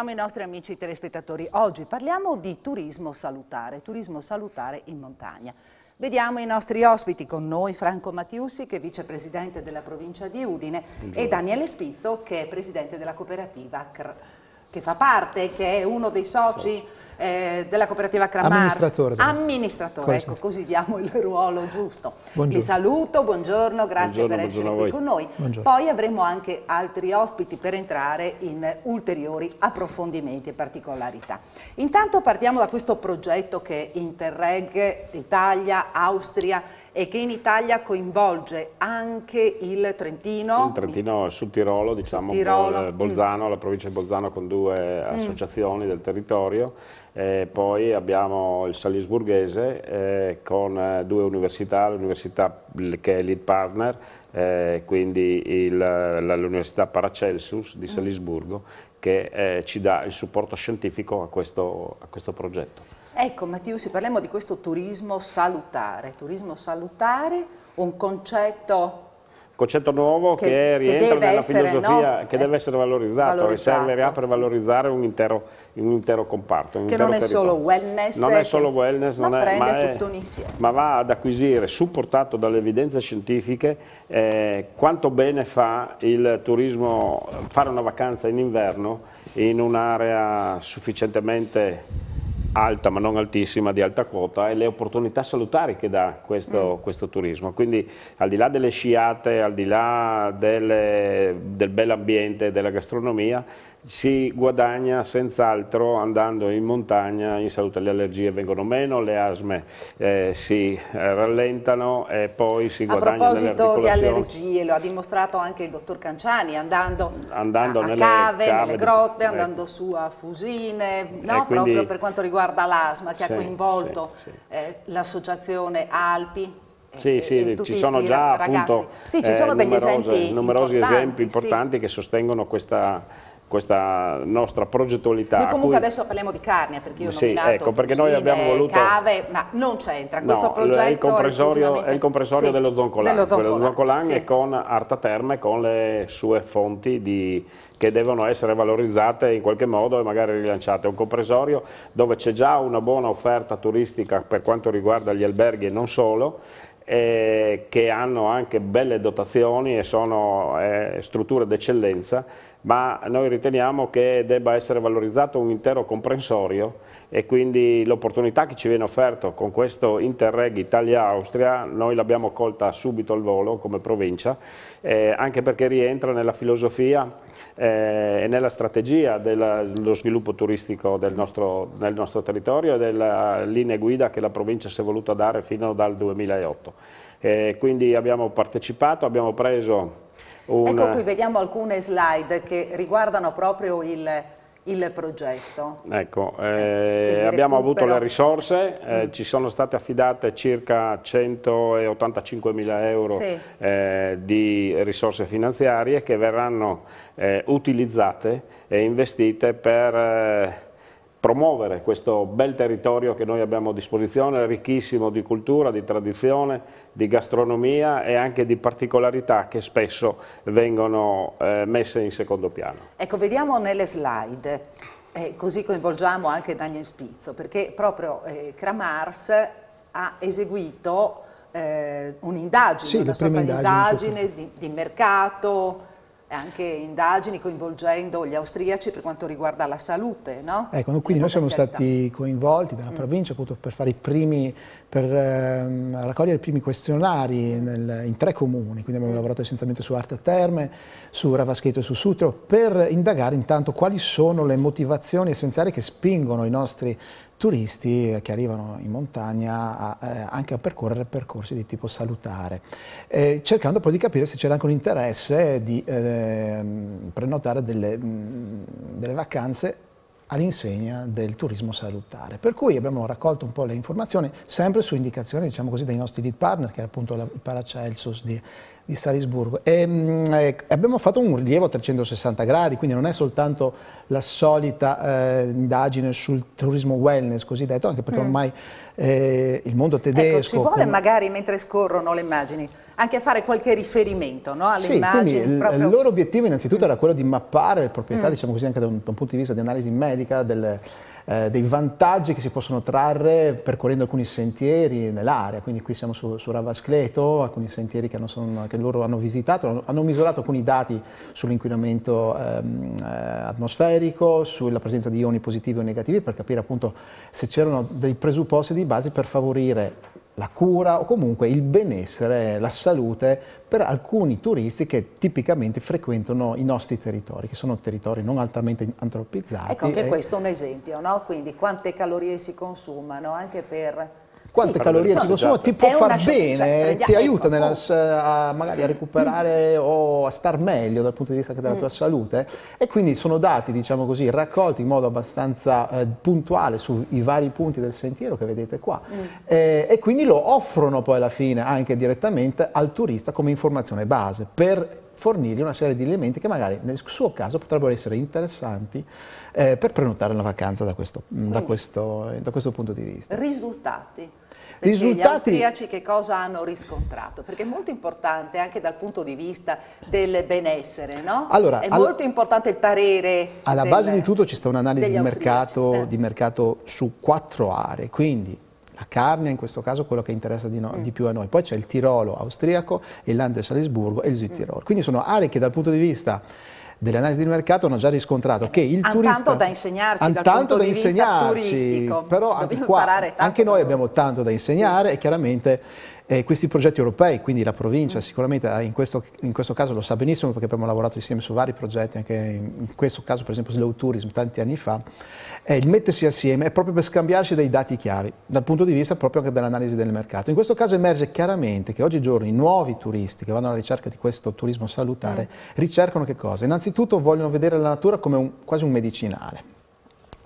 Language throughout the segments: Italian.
salutiamo i nostri amici telespettatori. Oggi parliamo di turismo salutare, turismo salutare in montagna. Vediamo i nostri ospiti, con noi Franco Mattiussi che è vicepresidente della provincia di Udine Buongiorno. e Daniele Spizzo che è presidente della cooperativa CR, che fa parte, che è uno dei soci. soci eh, della cooperativa Cramar. Amministratore. Amministratore, Cosa ecco, così diamo il ruolo giusto. Buongiorno. Vi saluto, buongiorno, grazie buongiorno, per essere qui con noi. Buongiorno. Poi avremo anche altri ospiti per entrare in ulteriori approfondimenti e particolarità. Intanto partiamo da questo progetto che è Interreg Italia, Austria e che in Italia coinvolge anche il Trentino. Il Trentino sul Tirolo, diciamo, Tirolo. Bolzano, mm. la provincia di Bolzano con due mm. associazioni mm. del territorio eh, poi abbiamo il Salisburghese eh, con eh, due università, l'università che è lead partner, eh, quindi l'Università Paracelsus di mm. Salisburgo, che eh, ci dà il supporto scientifico a questo, a questo progetto. Ecco Matteo, se parliamo di questo turismo salutare, turismo salutare, un concetto concetto nuovo che, che rientra che nella essere, filosofia, no? che deve eh, essere valorizzato, valorizzato servirà per sì. valorizzare un intero, un intero comparto. Un che intero non è solo wellness, non è eh, solo wellness, ma, è, ma, è, ma va ad acquisire, supportato dalle evidenze scientifiche, eh, quanto bene fa il turismo, fare una vacanza in inverno in un'area sufficientemente alta ma non altissima, di alta quota e le opportunità salutari che dà questo, mm. questo turismo. Quindi al di là delle sciate, al di là delle, del bell'ambiente, della gastronomia, si guadagna senz'altro andando in montagna in salute, le allergie vengono meno, le asme eh, si eh, rallentano e poi si guadagna A proposito di allergie, lo ha dimostrato anche il dottor Canciani, andando, andando a, nelle cave, cave nelle grotte, di... Eh. andando su a Fusine, no? quindi... proprio per quanto riguarda l'asma che sì, ha coinvolto sì, sì. eh, l'associazione Alpi. Eh, sì, sì, ci sono già ragazzi. appunto sì, ci sono eh, numerose, esempi numerosi esempi importanti che sostengono questa, questa nostra progettualità. Noi comunque cui... adesso parliamo di carne, perché io ho sì, nominato ecco, perché fucine, noi abbiamo voluto... cave, ma non c'entra, no, questo progetto è il compressorio, è il compressorio sì, dello Zoncolan, dello Zoncolan, dello Zoncolan sì. e con Arta Terme e con le sue fonti di... che devono essere valorizzate in qualche modo e magari rilanciate. È un compressorio dove c'è già una buona offerta turistica per quanto riguarda gli alberghi e non solo, che hanno anche belle dotazioni e sono eh, strutture d'eccellenza ma noi riteniamo che debba essere valorizzato un intero comprensorio e quindi l'opportunità che ci viene offerta con questo Interreg Italia-Austria noi l'abbiamo colta subito al volo come provincia, eh, anche perché rientra nella filosofia eh, e nella strategia dello sviluppo turistico del nostro, del nostro territorio e delle linee guida che la provincia si è voluta dare fino dal 2008. Eh, quindi abbiamo partecipato, abbiamo preso una... Ecco qui vediamo alcune slide che riguardano proprio il, il progetto. Ecco, eh, eh abbiamo avuto le risorse, eh, mm. ci sono state affidate circa 185 mila euro sì. eh, di risorse finanziarie che verranno eh, utilizzate e investite per eh, promuovere questo bel territorio che noi abbiamo a disposizione, ricchissimo di cultura, di tradizione, di gastronomia e anche di particolarità che spesso vengono eh, messe in secondo piano. Ecco, vediamo nelle slide, eh, così coinvolgiamo anche Daniel Spizzo, perché proprio eh, Cramars ha eseguito eh, un'indagine, sì, una sorta di indagine certo. di, di mercato, anche indagini coinvolgendo gli austriaci per quanto riguarda la salute, no? Ecco, quindi noi siamo stati coinvolti dalla mm. provincia appunto per fare i primi, per ehm, raccogliere i primi questionari nel, in tre comuni, quindi abbiamo mm. lavorato essenzialmente su Arte Terme, su Ravascheto e su Sutro, per indagare intanto quali sono le motivazioni essenziali che spingono i nostri turisti che arrivano in montagna a, eh, anche a percorrere percorsi di tipo salutare, eh, cercando poi di capire se c'era anche un interesse di eh, prenotare delle, mh, mm, delle vacanze all'insegna del turismo salutare. Per cui abbiamo raccolto un po' le informazioni, sempre su indicazione diciamo così, dei nostri lead partner, che era appunto il Paracelsus di di Salisburgo. E, eh, abbiamo fatto un rilievo a 360 gradi, quindi non è soltanto la solita eh, indagine sul turismo wellness cosiddetto, anche perché mm. ormai eh, il mondo tedesco... Ecco, ci vuole con... magari mentre scorrono le immagini anche a fare qualche riferimento no? alle sì, immagini. Quindi proprio... Il loro obiettivo innanzitutto mm. era quello di mappare le proprietà, mm. diciamo così, anche da un, da un punto di vista di analisi medica del eh, dei vantaggi che si possono trarre percorrendo alcuni sentieri nell'area, quindi qui siamo su, su Ravascleto, alcuni sentieri che, son, che, loro hanno visitato, hanno misurato alcuni dati sull'inquinamento ehm, eh, atmosferico, sulla presenza di ioni positivi o negativi per capire appunto se c'erano dei presupposti di base per favorire la cura o comunque il benessere, la salute per alcuni turisti che tipicamente frequentano i nostri territori, che sono territori non altamente antropizzati. Ecco, anche e... questo è un esempio, no? Quindi quante calorie si consumano anche per quante sì, calorie ci sono, esatto. ti può far bene, eh, ti aiuta nella, a, magari a recuperare mm. o a star meglio dal punto di vista della mm. tua salute e quindi sono dati, diciamo così, raccolti in modo abbastanza eh, puntuale sui vari punti del sentiero che vedete qua mm. eh, e quindi lo offrono poi alla fine anche direttamente al turista come informazione base per fornirgli una serie di elementi che magari nel suo caso potrebbero essere interessanti eh, per prenotare una vacanza da questo, mm, da, mm. questo, eh, da questo punto di vista. Risultati. risultati... gli austriaci che cosa hanno riscontrato? Perché è molto importante anche dal punto di vista del benessere, no? Allora, è all... molto importante il parere. Alla del... base di tutto ci sta un'analisi di mercato, eh. di mercato su quattro aree, quindi la Carnia in questo caso quello che interessa di, no, mm. di più a noi, poi c'è il Tirolo austriaco, il Lande Salisburgo e il Südtirol. Mm. Quindi sono aree che dal punto di vista dell'analisi di mercato hanno già riscontrato che il An turista... tanto da insegnarci dal tanto da insegnarci, però anche, qua, anche, noi abbiamo tanto da insegnare sì. e chiaramente eh, questi progetti europei, quindi la provincia mm. sicuramente eh, in questo, in questo, caso lo sa benissimo perché abbiamo lavorato insieme su vari progetti, anche in questo caso per esempio Slow Tourism tanti anni fa, eh, il mettersi assieme è proprio per scambiarsi dei dati chiari dal punto di vista proprio anche dell'analisi del mercato. In questo caso emerge chiaramente che oggigiorno i nuovi turisti che vanno alla ricerca di questo turismo salutare mm. ricercano che cosa? Innanzitutto vogliono vedere la natura come un, quasi un medicinale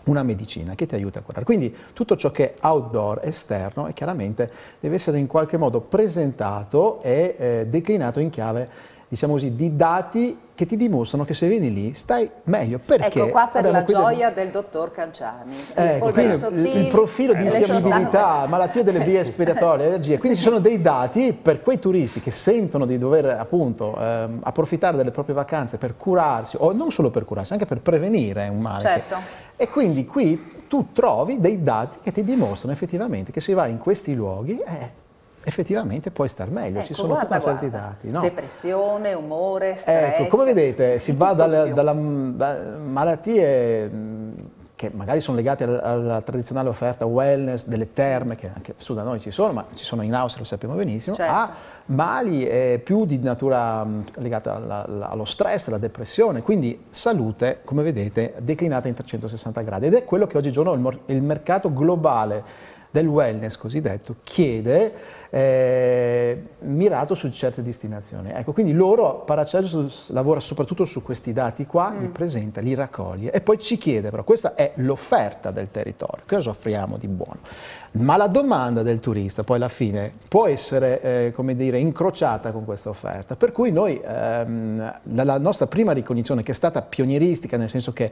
una medicina che ti aiuta a curare. Quindi tutto ciò che è outdoor, esterno, è chiaramente deve essere in qualche modo presentato e eh, declinato in chiave diciamo così, di dati che ti dimostrano che se vieni lì stai meglio. Perché? Ecco qua per la gioia del... del dottor Canciani. Eh, ecco, il, sottili, il profilo di infiammibilità, malattia delle vie respiratorie, allergie. Quindi sì. ci sono dei dati per quei turisti che sentono di dover appunto ehm, approfittare delle proprie vacanze per curarsi, o non solo per curarsi, anche per prevenire un male. Certo. E quindi qui tu trovi dei dati che ti dimostrano effettivamente che se vai in questi luoghi... Eh, effettivamente puoi star meglio, ecco, ci sono guarda, tutta una serie di dati. No? Depressione, umore, ecco, stress. Ecco, come vedete si va dalla, mm, da malattie mm, che magari sono legate alla, alla, tradizionale offerta wellness, delle terme, che anche su da noi ci sono, ma ci sono in Austria, lo sappiamo benissimo, certo. a mali eh, più di natura mm, legata alla, alla, allo stress, alla depressione, quindi salute, come vedete, declinata in 360 gradi ed è quello che oggigiorno il, il mercato globale del wellness cosiddetto chiede eh, mirato su certe destinazioni. Ecco, quindi loro, Paracelsus lavora soprattutto su questi dati qua, mm. li presenta, li raccoglie e poi ci chiede però, questa è l'offerta del territorio, cosa offriamo di buono? Ma la domanda del turista poi alla fine può essere, eh, come dire, incrociata con questa offerta, per cui noi, ehm, la, nostra prima ricognizione che è stata pionieristica, nel senso che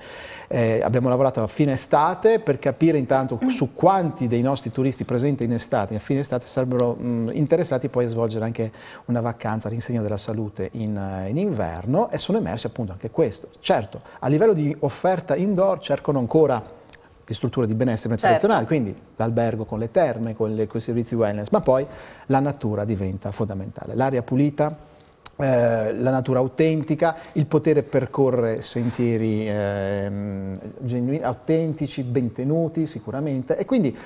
eh, abbiamo lavorato a fine estate per capire intanto mm. su quanti dei nostri turisti presenti in estate, a fine estate sarebbero mm, sono interessati poi a svolgere anche una vacanza all'insegna della salute in, eh, in, inverno e sono emersi appunto anche questo. Certo, a livello di offerta indoor cercano ancora le strutture di benessere certo. tradizionali, quindi l'albergo con le terme, con, le, con i servizi wellness, ma poi la natura diventa fondamentale. L'aria pulita, eh, la natura autentica, il potere percorrere sentieri eh, genuini, autentici, bentenuti sicuramente e quindi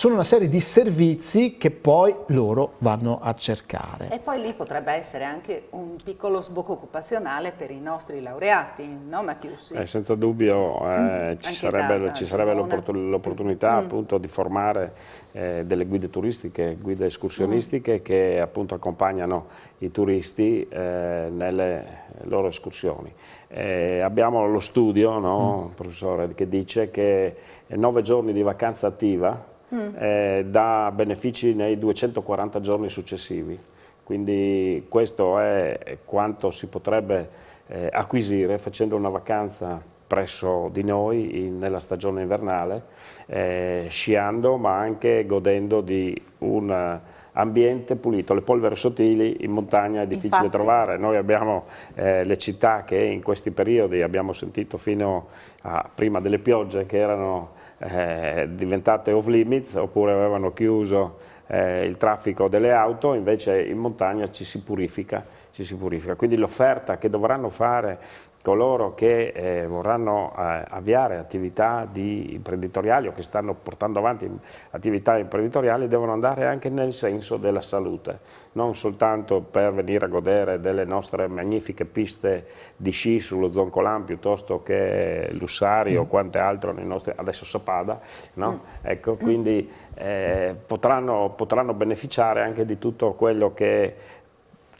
sono una serie di servizi che poi loro vanno a cercare. E poi lì potrebbe essere anche un piccolo sbocco occupazionale per i nostri laureati, no Mattiussi? Eh, senza dubbio eh, mm, ci, sarebbe, ci sarebbe, mm, l'opportunità mm. appunto di formare eh, delle guide turistiche, guide escursionistiche mm. che appunto accompagnano i turisti eh, nelle loro escursioni. Eh, abbiamo lo studio, no, mm. professore, che dice che nove giorni di vacanza attiva mm. eh, dà benefici nei 240 giorni successivi. Quindi questo è quanto si potrebbe eh, acquisire facendo una vacanza presso di noi in, nella stagione invernale, eh, sciando ma anche godendo di un ambiente pulito. Le polvere sottili in montagna è difficile Infatti. trovare, noi abbiamo eh, le città che in questi periodi abbiamo sentito fino a prima delle piogge che erano eh, diventate off limits oppure avevano chiuso eh, il traffico delle auto, invece in montagna ci si purifica, ci si purifica. quindi l'offerta che dovranno fare coloro che eh, vorranno eh, avviare attività imprenditoriali o che stanno portando avanti attività imprenditoriali devono andare anche nel senso della salute, non soltanto per venire a godere delle nostre magnifiche piste di sci sullo Zoncolan piuttosto che Lussari mm. o quante altro, nostri, adesso Sapada, no? mm. ecco, quindi eh, potranno, potranno beneficiare anche di tutto quello che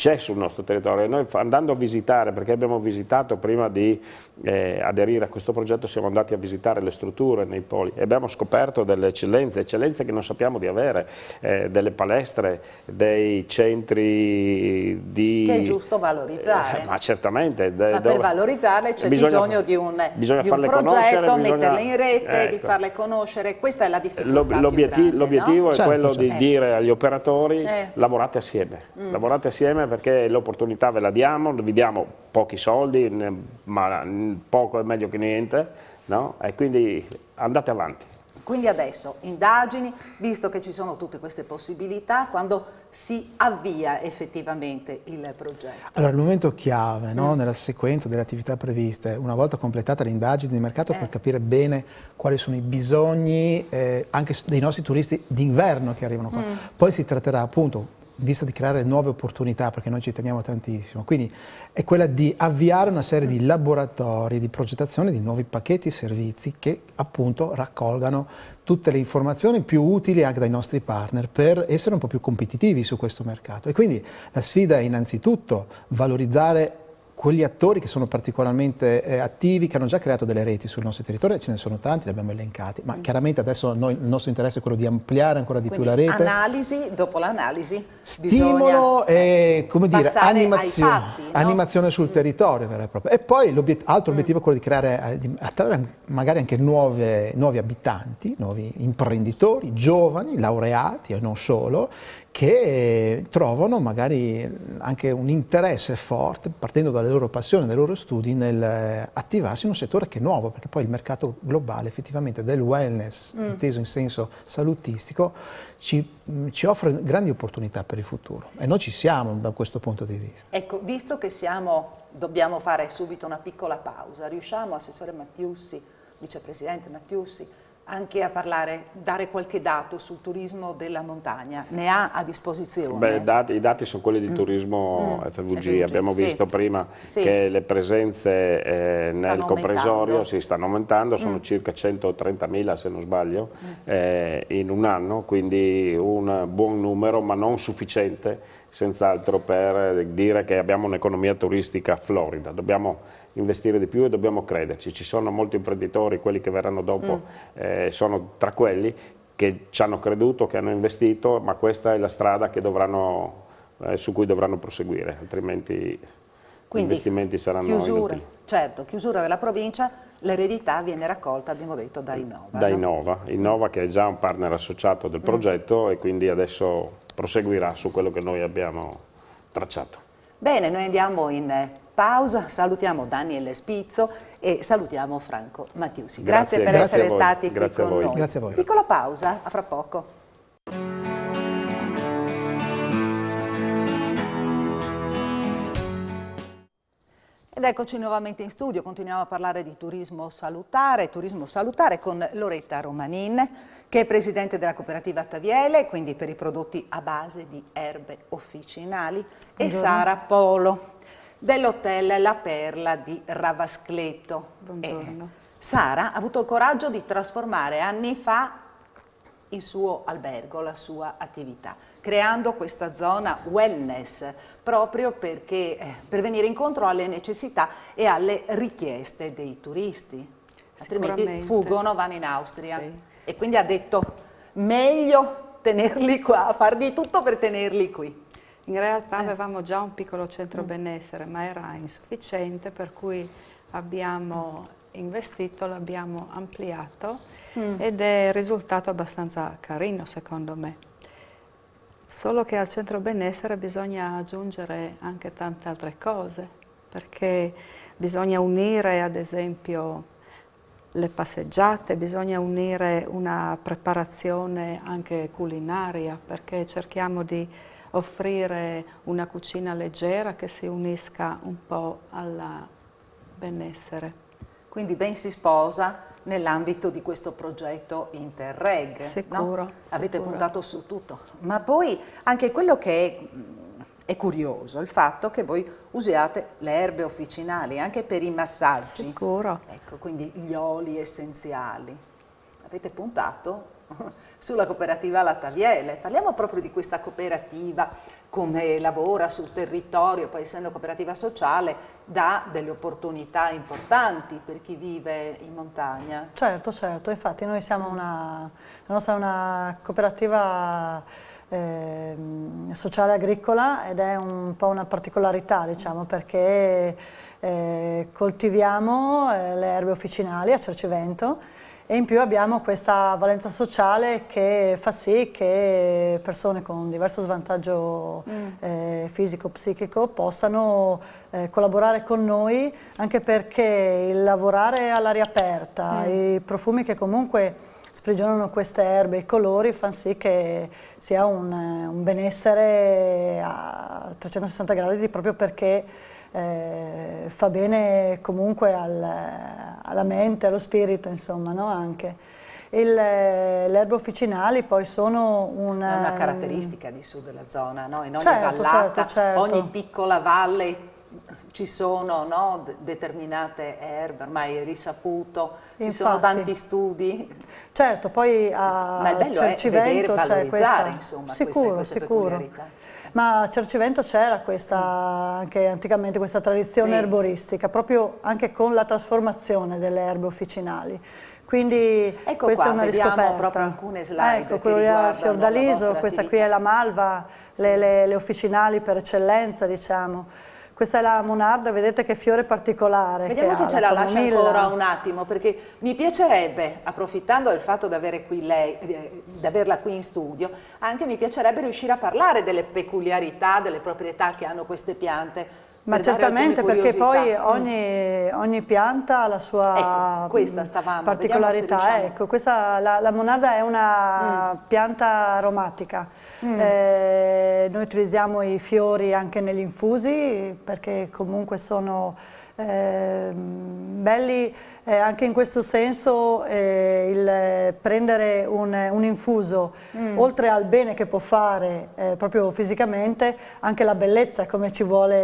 c'è sul nostro territorio. Noi andando a visitare, perché abbiamo visitato prima di eh, aderire a questo progetto, siamo andati a visitare le strutture nei poli e abbiamo scoperto delle eccellenze, eccellenze che non sappiamo di avere, eh, delle palestre, dei centri che è giusto valorizzare. Eh, ma certamente. De, ma per valorizzarle c'è bisogna, bisogno di un, bisogna di un progetto, bisogna, metterle in rete, ecco. di farle conoscere, questa è la difficoltà L'obiettivo no? è certo, quello certo. di eh. dire agli operatori eh. lavorate assieme, mm. lavorate assieme perché l'opportunità ve la diamo, vi diamo pochi soldi, ma poco è meglio che niente, no? e quindi andate avanti. Quindi adesso indagini, visto che ci sono tutte queste possibilità, quando si avvia effettivamente il progetto? Allora, il momento chiave no? mm. nella sequenza delle attività previste, una volta completata l'indagine di mercato eh. per capire bene quali sono i bisogni eh, anche dei nostri turisti d'inverno che arrivano qua, mm. poi si tratterà appunto vista di creare nuove opportunità, perché noi ci teniamo tantissimo. Quindi è quella di avviare una serie di laboratori di progettazione di nuovi pacchetti e servizi che appunto raccolgano tutte le informazioni più utili anche dai nostri partner per essere un po' più competitivi su questo mercato. E quindi la sfida è innanzitutto valorizzare quegli attori che sono particolarmente eh, attivi, che hanno già creato delle reti sul nostro territorio, ce ne sono tanti, li abbiamo elencati, ma mm. chiaramente adesso noi, il nostro interesse è quello di ampliare ancora di Quindi più la rete. Analisi, dopo l'analisi, stimolo e eh, come dire, animazione, fatti, no? animazione sul mm. territorio vero e proprio. E poi l'altro obiet mm. obiettivo è quello di creare, eh, di attrarre magari anche nuove, nuovi abitanti, nuovi imprenditori, giovani, laureati e non solo, che trovano magari anche un interesse forte, partendo dalle loro passioni, dai loro studi, nel eh, attivarsi in un settore che è nuovo, perché poi il mercato globale effettivamente del wellness, mm. inteso in senso salutistico, ci, mm, ci, offre grandi opportunità per il futuro e noi ci siamo da questo punto di vista. Ecco, visto che siamo, dobbiamo fare subito una piccola pausa, riusciamo, Assessore Mattiussi, Vicepresidente Mattiussi, anche a parlare, dare qualche dato sul turismo della montagna, ne ha a disposizione? Beh, dati, I dati sono quelli di mm. turismo mm. FVG. FVG, abbiamo sì. visto prima sì. che le presenze eh, nel compresorio si stanno aumentando, sono mm. circa 130.000 se non sbaglio, mm. eh, in un anno, quindi un buon numero ma non sufficiente senz'altro per eh, dire che abbiamo un'economia turistica florida, dobbiamo investire di più e dobbiamo crederci. Ci sono molti imprenditori, quelli che verranno dopo mm. eh, sono tra quelli che ci hanno creduto, che hanno investito, ma questa è la strada dovranno, eh, su cui dovranno proseguire, altrimenti Quindi, gli investimenti saranno chiusura, inutili. Certo, chiusura della provincia, l'eredità viene raccolta, abbiamo detto, da Innova. Da no? Innova, Innova che è già un partner associato del mm. progetto mm. e quindi adesso proseguirà su quello che noi abbiamo tracciato. Bene, noi andiamo in eh, pausa salutiamo Daniele Spizzo e salutiamo Franco Mattiusi. Grazie, grazie per grazie essere stati grazie qui con noi. Grazie a voi. Piccola pausa, a fra poco. Ed eccoci nuovamente in studio, continuiamo a parlare di turismo salutare, turismo salutare con Loretta Romanin che è presidente della cooperativa Taviele, quindi per i prodotti a base di erbe officinali, e Sara Polo dell'hotel La Perla di Ravascleto. Buongiorno. E eh, Sara ha avuto il coraggio di trasformare anni fa il suo albergo, la sua attività, creando questa zona wellness proprio perché, eh, per venire incontro alle necessità e alle richieste dei turisti. Altrimenti fuggono, vanno in Austria. Sì. E quindi sì. ha detto meglio tenerli qua, far di tutto per tenerli qui. In realtà eh. avevamo già un piccolo centro mm. benessere, ma era insufficiente, per cui abbiamo investito, l'abbiamo ampliato mm. ed è risultato abbastanza carino secondo me. Solo che al centro benessere bisogna aggiungere anche tante altre cose, perché bisogna unire ad esempio le passeggiate, bisogna unire una preparazione anche culinaria, perché cerchiamo di offrire una cucina leggera che si unisca un po' al benessere. Quindi ben si sposa nell'ambito di questo progetto Interreg. Sicuro. No? Avete sicuro. puntato su tutto. Ma poi anche quello che è, mm, è, curioso, il fatto che voi usiate le erbe officinali anche per i massaggi. Sicuro. Ecco, quindi gli oli essenziali. Avete puntato sulla cooperativa Lattaviele, parliamo proprio di questa cooperativa, come lavora sul territorio, poi essendo cooperativa sociale dà delle opportunità importanti per chi vive in montagna. Certo, certo, infatti noi siamo una, la nostra è una cooperativa eh, sociale agricola ed è un po' una particolarità diciamo perché eh, coltiviamo eh, le erbe officinali a Cercivento e in più abbiamo questa valenza sociale che fa sì che persone con diverso svantaggio mm. eh, fisico-psichico possano eh, collaborare con noi anche perché il lavorare all'aria aperta, mm. i profumi che comunque sprigionano queste erbe, i colori fanno sì che sia un, un benessere a 360 gradi proprio perché eh, fa bene comunque al, alla mente, allo spirito insomma no? anche. erbe officinali poi sono un, È una eh, caratteristica di sud della zona, no? in ogni certo, vallata, certo, certo. ogni piccola valle ci sono no, determinate erbe, ormai è risaputo, ci Infatti. sono tanti studi. Certo, poi a Ma il bello Cercivento è questa, insomma, sicuro, queste, queste sicuro. peculiarità. Ma a Cercivento c'era questa, anche anticamente questa tradizione sì. erboristica, proprio anche con la trasformazione delle erbe officinali. Quindi ecco questa qua, è una riscoperta. proprio alcune slide Ecco, quella è Fiordaliso, questa attività. qui è la Malva, sì. le, le, le officinali per eccellenza, diciamo. Questa è la monarda, vedete che fiore particolare. Vediamo se ha, ce la, la lascia ancora un attimo, perché mi piacerebbe, approfittando del fatto qui lei, eh, di averla qui in studio, anche mi piacerebbe riuscire a parlare delle peculiarità, delle proprietà che hanno queste piante ma certamente perché poi mm. ogni, ogni, pianta ha la sua ecco, questa stavamo, particolarità. Ecco, questa, la, la, monada è una mm. pianta aromatica. Mm. Eh, noi utilizziamo i fiori anche negli infusi perché comunque sono Ehm, belli eh, anche in questo senso eh, il prendere un, un infuso, mm. oltre al bene che può fare eh, proprio fisicamente, anche la bellezza come ci vuole,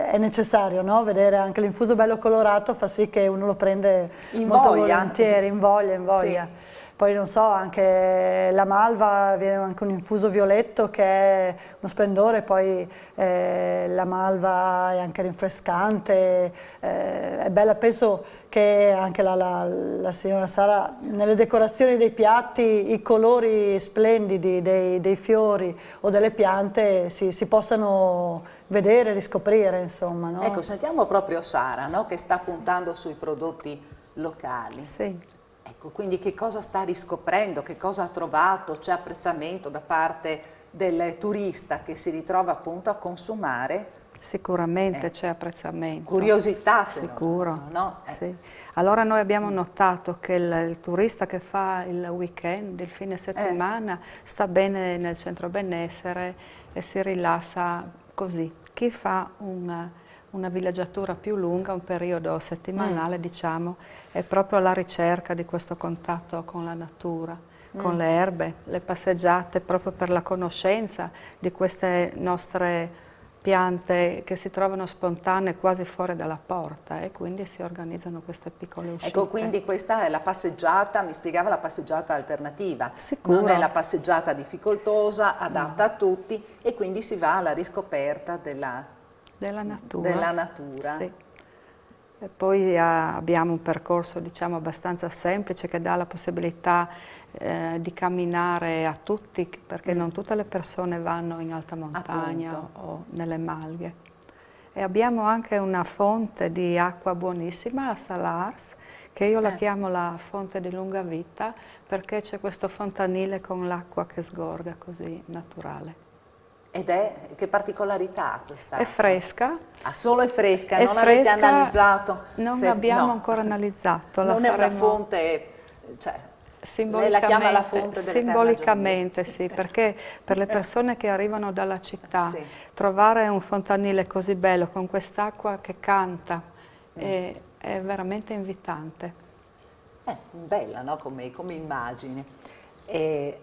eh, è necessario, no? vedere anche l'infuso bello colorato fa sì che uno lo prende in molto voglia. volentieri, in voglia, in voglia. Sì. Poi non so, anche la malva viene anche un infuso violetto che è uno splendore, poi eh, la malva è anche rinfrescante, eh, è bella, penso che anche la, la, la, signora Sara nelle decorazioni dei piatti i colori splendidi dei, dei fiori o delle piante si, si possano vedere, riscoprire insomma. No? Ecco, sentiamo proprio Sara no? che sta puntando sui prodotti locali. Sì. Ecco, quindi che cosa sta riscoprendo, che cosa ha trovato, c'è apprezzamento da parte del turista che si ritrova appunto a consumare Sicuramente eh. c'è apprezzamento. Curiosità, se sicuro. No, no? Eh. Sì. Allora noi abbiamo notato che il, il, turista che fa il weekend, il fine eh. settimana, eh. sta bene nel centro benessere e si rilassa così. Chi fa un una villeggiatura più lunga, un periodo settimanale, mm. diciamo, è proprio alla ricerca di questo contatto con la natura, mm. con le erbe, le passeggiate proprio per la conoscenza di queste nostre piante che si trovano spontanee quasi fuori dalla porta e quindi si organizzano queste piccole uscite. Ecco, quindi questa è la passeggiata, mi spiegava la passeggiata alternativa. Sicuro. Non è la passeggiata difficoltosa, adatta no. a tutti e quindi si va alla riscoperta della della natura. Della natura. Sì. E poi eh, abbiamo un percorso diciamo, abbastanza semplice che dà la possibilità eh, di camminare a tutti, perché mm. non tutte le persone vanno in alta montagna Appunto. o nelle malghe. E abbiamo anche una fonte di acqua buonissima a Salars, che io la eh. chiamo la fonte di lunga vita, perché c'è questo fontanile con l'acqua che sgorga così naturale. Ed è, che particolarità questa? È fresca. Ah, solo è fresca, è non fresca, avete analizzato? Non se, abbiamo no. ancora analizzato. La non faremo... è una fonte, cioè, simbolicamente, lei la chiama la fonte delle Simbolicamente sì, perché per le persone che arrivano dalla città, sì. trovare un fontanile così bello con quest'acqua che canta mm. è, è, veramente invitante. Eh, bella no? come, come immagine. Eh,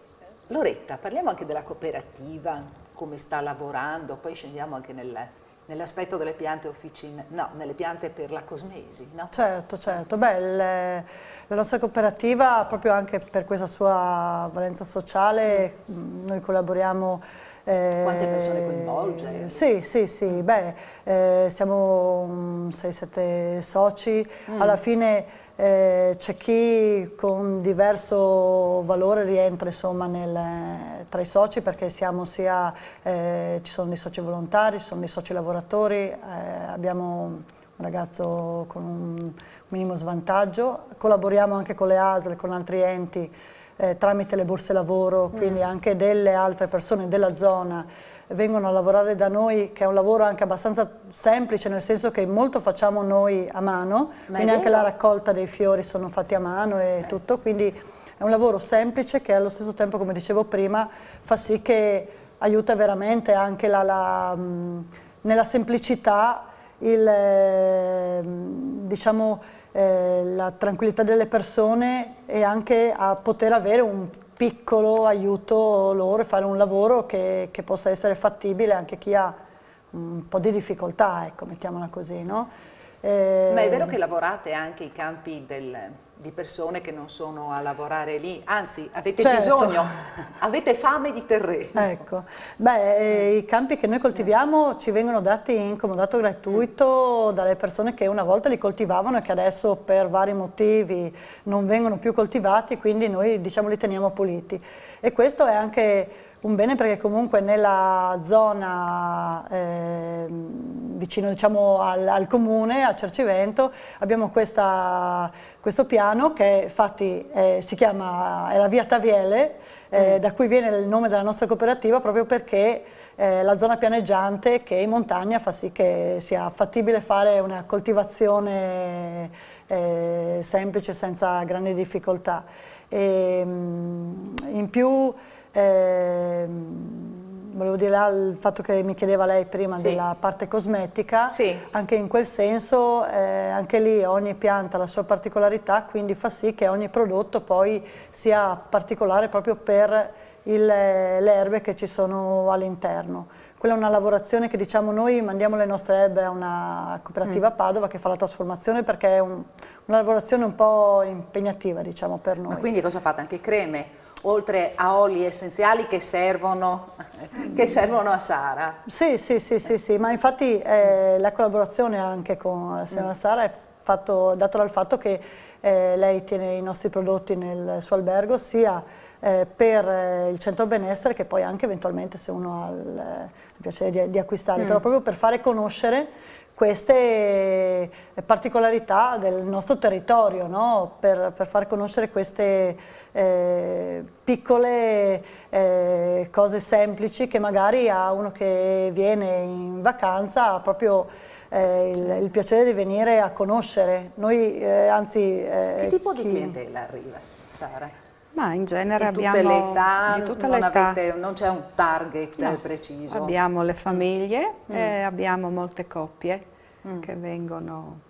Loretta, parliamo anche della cooperativa come sta lavorando, poi scendiamo anche nel, nell'aspetto delle piante officine, no, nelle piante per la cosmesi, no? Certo, certo. Beh, le, la nostra cooperativa, proprio anche per questa sua valenza sociale, mm. noi collaboriamo eh, Quante persone coinvolge? Sì, sì, sì, mm. beh, eh, siamo 6-7 mm, soci, mm. alla fine eh, c'è chi con diverso valore rientra insomma, nel, tra i soci perché sia, eh, ci sono dei soci volontari, ci sono dei soci lavoratori, eh, abbiamo un ragazzo con un minimo svantaggio, collaboriamo anche con le ASL, con altri enti eh, tramite le borse lavoro, quindi mm. anche delle altre persone della zona vengono a lavorare da noi, che è un lavoro anche abbastanza semplice, nel senso che molto facciamo noi a mano, Ma quindi anche la raccolta dei fiori sono fatti a mano e okay. Eh. tutto, quindi è un lavoro semplice che allo stesso tempo, come dicevo prima, fa sì che aiuta veramente anche la, la, nella semplicità il, ehm, diciamo, eh, la tranquillità delle persone e anche a poter avere un piccolo aiuto loro e fare un lavoro che, che possa essere fattibile anche chi ha un po' di difficoltà, ecco, mettiamola così, no? Eh, Ma è vero ehm, che lavorate anche i campi del di persone che non sono a lavorare lì, anzi avete certo. bisogno, avete fame di terreno. Ecco, beh mm. i campi che noi coltiviamo ci vengono dati in comodato gratuito mm. dalle persone che una volta li coltivavano e che adesso per vari motivi non vengono più coltivati, quindi noi diciamo li teniamo puliti e questo è anche un bene perché comunque nella zona eh, vicino diciamo, al, al, comune, a Cercivento, abbiamo questa, questo piano che infatti eh, si chiama, è la via Taviele, eh, mm. da cui viene il nome della nostra cooperativa proprio perché eh, la zona pianeggiante che in montagna fa sì che sia fattibile fare una coltivazione eh, semplice senza grandi difficoltà. E, ehm, in più ehm, volevo dire là, il fatto che mi chiedeva lei prima sì. della parte cosmetica, sì. anche in quel senso, eh, anche lì ogni pianta ha la sua particolarità, quindi fa sì che ogni prodotto poi sia particolare proprio per il, eh, le erbe che ci sono all'interno. Quella è una lavorazione che diciamo noi mandiamo le nostre erbe a una cooperativa mm. Padova che fa la trasformazione perché è un, una lavorazione un po' impegnativa diciamo per noi. Ma quindi cosa fate? Anche creme? oltre a oli essenziali che servono, che servono a Sara. Sì, sì, sì, sì, sì. ma infatti eh, la collaborazione anche con la signora mm. Sara è fatto, dato dal fatto che eh, lei tiene i nostri prodotti nel suo albergo sia eh, per eh, il centro benessere che poi anche eventualmente se uno ha il, eh, il piacere di, di acquistare, mm. però proprio per fare conoscere queste eh, particolarità del nostro territorio, no? per, per, far conoscere queste eh, piccole eh, cose semplici che magari a uno che viene in vacanza ha proprio eh, il, il, piacere di venire a conoscere. Noi, eh, anzi, eh, che tipo chi... di clientela arriva, Sara? Ma in genere di abbiamo... Le età, di tutte non le età. Avete, non c'è un target no. preciso? Abbiamo le famiglie mm. e abbiamo molte coppie mm. che vengono...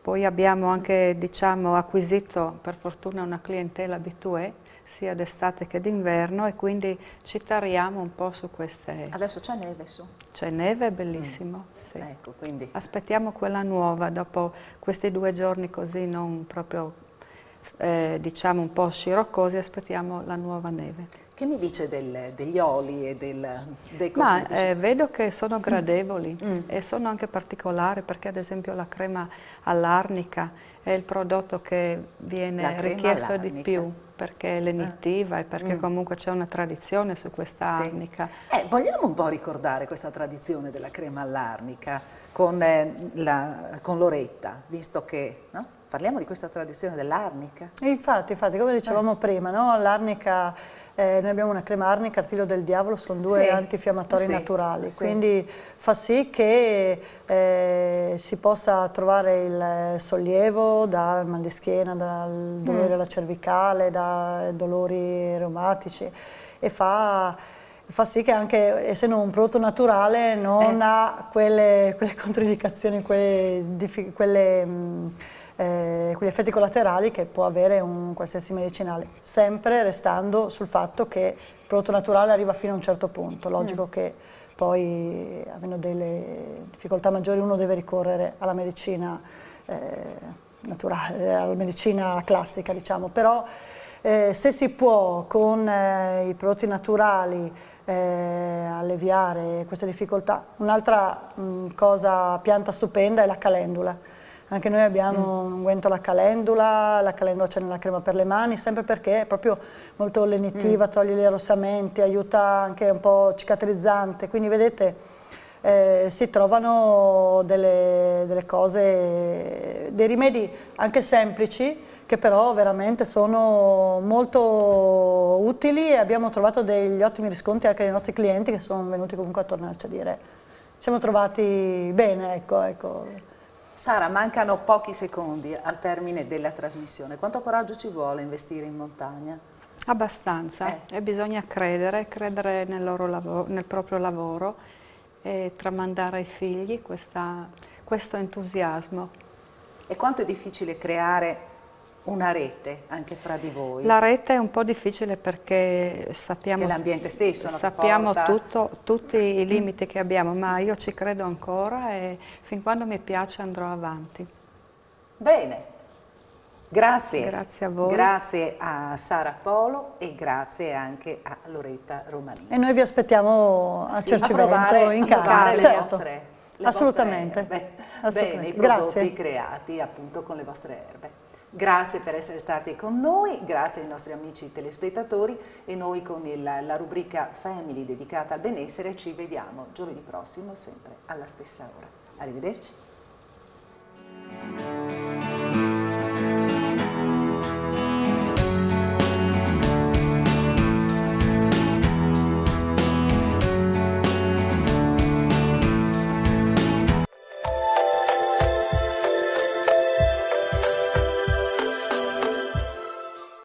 Poi abbiamo anche, diciamo, acquisito per fortuna una clientela abituée sia d'estate che d'inverno e quindi ci tariamo un po' su queste... Adesso c'è neve su? C'è neve, è bellissimo, mm. sì. Ecco, quindi... Aspettiamo quella nuova dopo questi due giorni così non proprio eh, diciamo un po' sciroccosi, aspettiamo la nuova neve. Che mi dice del, degli oli e del, dei cosmetici? Ma, eh, vedo che sono mm. gradevoli mm. e sono anche particolari perché ad esempio la crema all'arnica è il prodotto che viene richiesto di più perché è lenitiva ah. e perché mm. comunque c'è una tradizione su questa sì. arnica. Eh, vogliamo un po' ricordare questa tradizione della crema all'arnica con, eh, con, Loretta, visto che... No? Parliamo di questa tradizione dell'arnica. Infatti, infatti, come dicevamo eh. prima, no? l'arnica, eh, noi abbiamo una crema arnica, artiglio del diavolo, sono due sì. antinfiammatori sì. naturali, sì. quindi fa sì che eh, si possa trovare il sollievo dal mal di schiena, dal dolore mm. alla cervicale, da dolori reumatici e fa fa sì che anche essendo un prodotto naturale non eh. ha quelle, quelle, controindicazioni, quelle, quelle mh, mm, eh, quegli effetti collaterali che può avere un qualsiasi medicinale, sempre restando sul fatto che il prodotto naturale arriva fino a un certo punto, logico mm. che poi avendo delle difficoltà maggiori uno deve ricorrere alla medicina eh, naturale, alla medicina classica diciamo, però eh, se si può con eh, i prodotti naturali eh, alleviare queste difficoltà, un'altra cosa pianta stupenda è la calendula, anche noi abbiamo mm. guento alla calendula, la calendula c'è nella crema per le mani, sempre perché è proprio molto lenitiva, mm. toglie gli arrossamenti, aiuta anche un po' cicatrizzante, quindi vedete... Eh, si trovano delle, delle, cose, dei rimedi anche semplici che però veramente sono molto utili e abbiamo trovato degli ottimi riscontri anche dai nostri clienti che sono venuti comunque a tornarci a dire. Ci siamo trovati bene, ecco, ecco. Sara, mancano pochi secondi al termine della trasmissione. Quanto coraggio ci vuole investire in montagna? Abbastanza, eh. e bisogna credere, credere nel, lavoro, nel, proprio lavoro e tramandare ai figli questa, questo entusiasmo. E quanto è difficile creare una rete anche fra di voi? La rete è un po' difficile perché sappiamo, stesso, no? sappiamo tutto, tutti i limiti che abbiamo, ma io ci credo ancora e fin quando mi piace andrò avanti. Bene, grazie. Grazie a voi. Grazie a Sara Polo e grazie anche a Loretta Romanini. E noi vi aspettiamo a sì, Cercivento in casa. le certo. vostre le Assolutamente. Vostre erbe, Assolutamente. Bene, i prodotti grazie. creati appunto con le vostre erbe. Grazie per essere stati con noi, grazie ai nostri amici telespettatori e noi con il, la rubrica Family dedicata al benessere ci vediamo giovedì prossimo sempre alla stessa ora. Arrivederci.